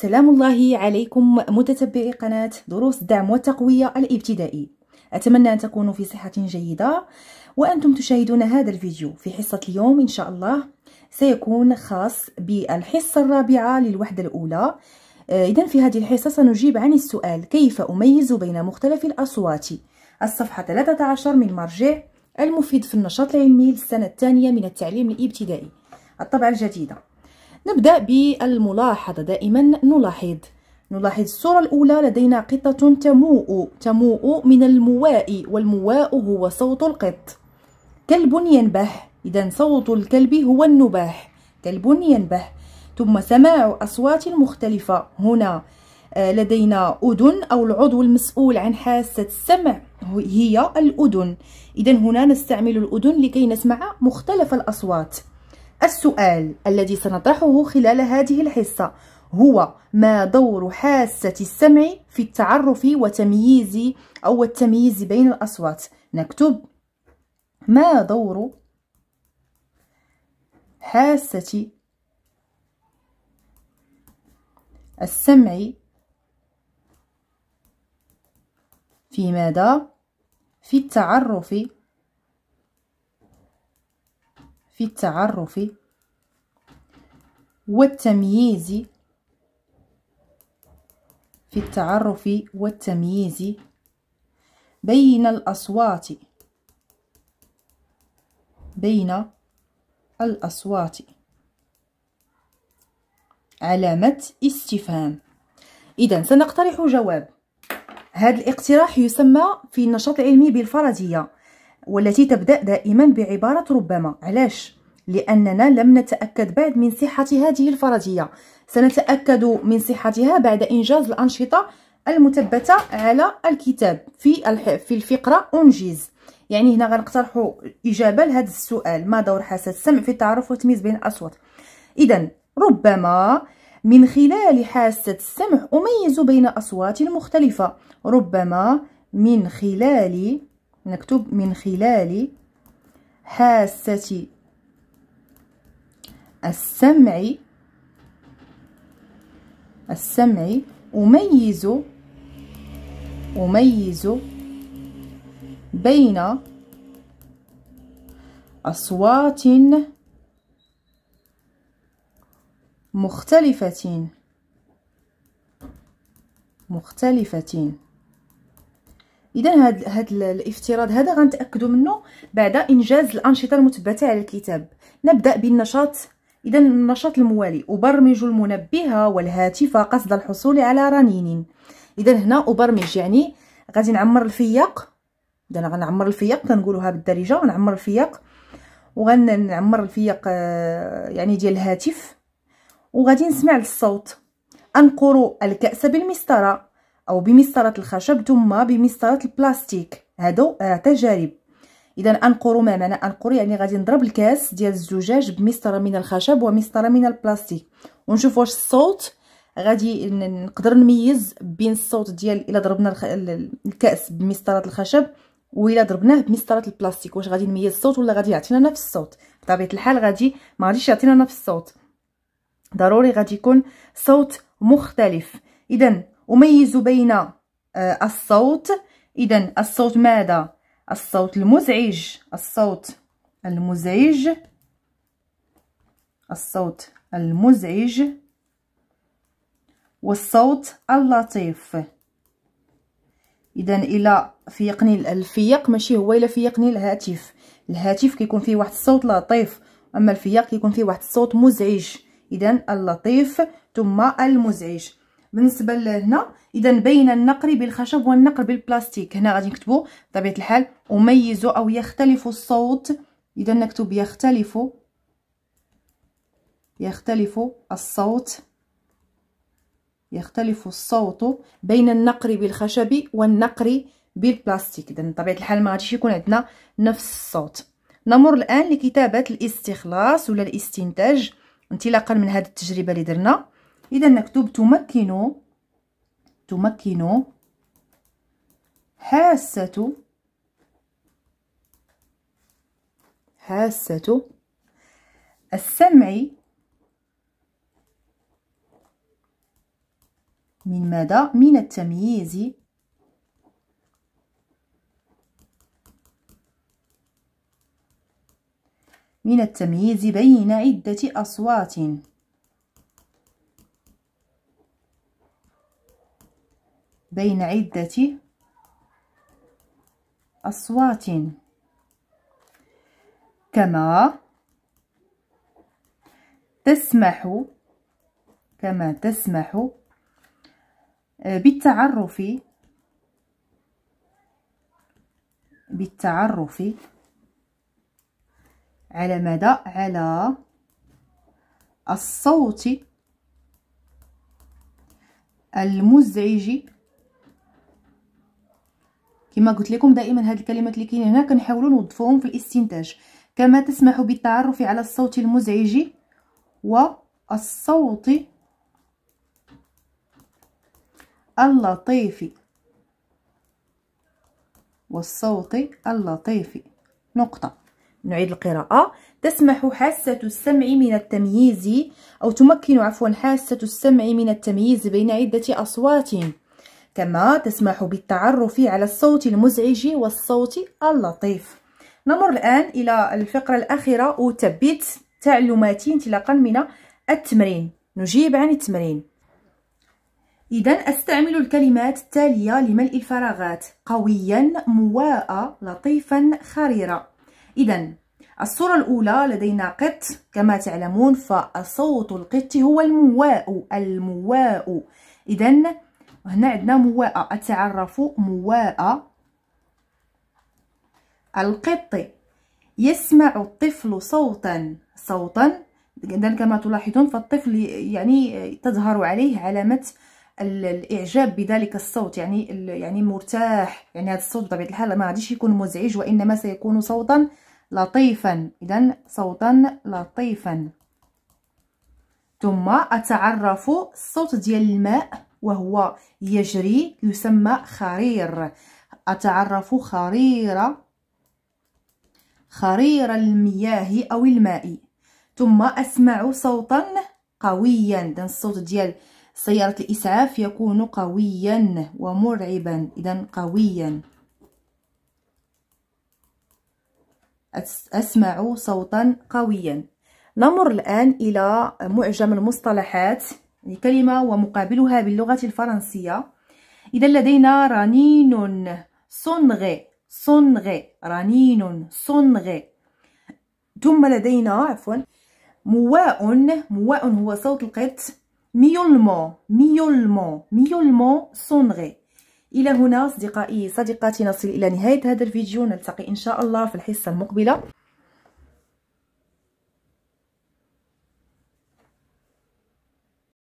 سلام الله عليكم متتبعي قناة دروس الدعم والتقوية الابتدائي أتمنى أن تكونوا في صحة جيدة وأنتم تشاهدون هذا الفيديو في حصة اليوم إن شاء الله سيكون خاص بالحصة الرابعة للوحدة الأولى آه، إذا في هذه الحصة سنجيب عن السؤال كيف أميز بين مختلف الأصوات الصفحة 13 من مرجع المفيد في النشاط العلمي للسنة الثانية من التعليم الابتدائي الطبعة الجديدة نبدأ بالملاحظة دائما نلاحظ نلاحظ الصورة الأولى لدينا قطة تموء تموء من المواء والمواء هو صوت القط كلب ينبح إذا صوت الكلب هو النباح كلب ينبح ثم سماع أصوات مختلفة هنا آه، لدينا أذن أو العضو المسؤول عن حاسة السمع هي الأذن إذا هنا نستعمل الأذن لكي نسمع مختلف الأصوات السؤال الذي سنطرحه خلال هذه الحصة هو ما دور حاسة السمع في التعرف وتمييز أو التمييز بين الأصوات نكتب ما دور حاسة السمع في ماذا؟ في التعرف في التعرف والتمييز في التعرف والتمييز بين الأصوات بين الأصوات علامة استفهام إذا سنقترح جواب هذا الاقتراح يسمى في النشاط العلمي بالفرضية والتي تبدأ دائما بعبارة ربما علاش؟ لأننا لم نتأكد بعد من صحة هذه الفرضية سنتأكد من صحتها بعد إنجاز الأنشطة المثبتة على الكتاب في في الفقرة أنجز يعني هنا غنقترحوا إجابة لهذا السؤال ما دور حاسة السمع في التعرف والتمييز بين الأصوات إذا ربما من خلال حاسة السمع أميز بين أصوات مختلفة ربما من خلال نكتب من خلال حاسة السمع السمع أميز أميز بين أصوات مختلفة مختلفة اذا هاد هاد الافتراض هذا غنتاكدوا منه بعد انجاز الانشطه المتبته على الكتاب نبدا بالنشاط اذا النشاط الموالي ابرمج المنبه والهاتف قصد الحصول على رنين اذا هنا ابرمج يعني غادي نعمر الفياق اذا غنعمر الفياق كنقولوها بالدارجه غنعمر الفياق وغنعمر الفياق آه، يعني ديال الهاتف وغادي نسمع الصوت انقر الكاس بالمسطره او بمسطره الخشب ثم بمسطره البلاستيك هادو آه تجارب اذا انقر ما معنى انقر يعني غادي نضرب الكاس ديال الزجاج بمسطره من الخشب ومسطره من البلاستيك ونشوف واش الصوت غادي نقدر نميز بين الصوت ديال الا ضربنا الكاس بمسطره الخشب والا ضربناه بمسطره البلاستيك واش غادي نميز الصوت ولا غادي يعطينا نفس الصوت بطبيعه الحال غادي ما غاديش يعطينا نفس الصوت ضروري غادي يكون صوت مختلف اذا أميز بين آه، الصوت إذا الصوت ماذا الصوت المزعج الصوت المزعج الصوت المزعج والصوت اللطيف اذا الى فيقني الفيق ماشي هو الى فيقني الهاتف الهاتف كيكون فيه واحد الصوت لطيف اما الفياق كيكون فيه واحد الصوت مزعج اذا اللطيف ثم المزعج بالنسبه لهنا اذا بين النقر بالخشب والنقر بالبلاستيك هنا غادي نكتبوا بطبيعه الحال اميز او يختلف الصوت اذا نكتب يختلف يختلف الصوت يختلف الصوت بين النقر بالخشب والنقر بالبلاستيك اذا بطبيعه الحال ما غاديش يكون عندنا نفس الصوت نمر الان لكتابه الاستخلاص ولا الاستنتاج انطلاقا من هذه التجربه اللي درنا إذا نكتب تمكن تمكن حاسة حاسة السمع من ماذا؟ من التمييز من التمييز بين عدة أصوات بين عدة أصوات كما تسمح كما تسمح آه، بالتعرف بالتعرف على مدى على الصوت المزعج كما قلت لكم دائما هاد الكلمات اللي كاينين هنا كنحاولوا نوظفوهم في الاستنتاج كما تسمح بالتعرف على الصوت المزعج والصوت اللطيف والصوت اللطيف نقطة نعيد القراءة تسمح حاسة السمع من التمييز أو تمكن عفوا حاسة السمع من التمييز بين عدة أصوات كما تسمح بالتعرف على الصوت المزعج والصوت اللطيف نمر الآن إلى الفقرة الأخيرة وتبيت تعلمات انطلاقا من التمرين نجيب عن التمرين إذا أستعمل الكلمات التالية لملء الفراغات قويا مواء لطيفا خريرا إذا الصورة الأولى لدينا قط كما تعلمون فصوت القط هو المواء المواء إذا وهنا عندنا مواءة أتعرف مواءة القط يسمع الطفل صوتا صوتا إذن كما تلاحظون فالطفل يعني تظهر عليه علامة الاعجاب بذلك الصوت يعني يعني مرتاح يعني هذا الصوت بطبيعه الحال ما غاديش يكون مزعج وانما سيكون صوتا لطيفا اذا صوتا لطيفا ثم اتعرف الصوت ديال الماء وهو يجري يسمى خرير أتعرف خرير خرير المياه أو الماء ثم أسمع صوتا قويا إذا الصوت ديال سيارة الإسعاف يكون قويا ومرعبا إذا قويا أسمع صوتا قويا نمر الآن إلى معجم المصطلحات كلمة ومقابلها باللغة الفرنسية إذا لدينا رنين صنغي صنغي رنين صنغي ثم لدينا عفوا مواء مواء هو صوت القط ميولمو ميولمو ميولمو صنغي إلى هنا أصدقائي صديقاتي نصل إلى نهاية هذا الفيديو نلتقي إن شاء الله في الحصة المقبلة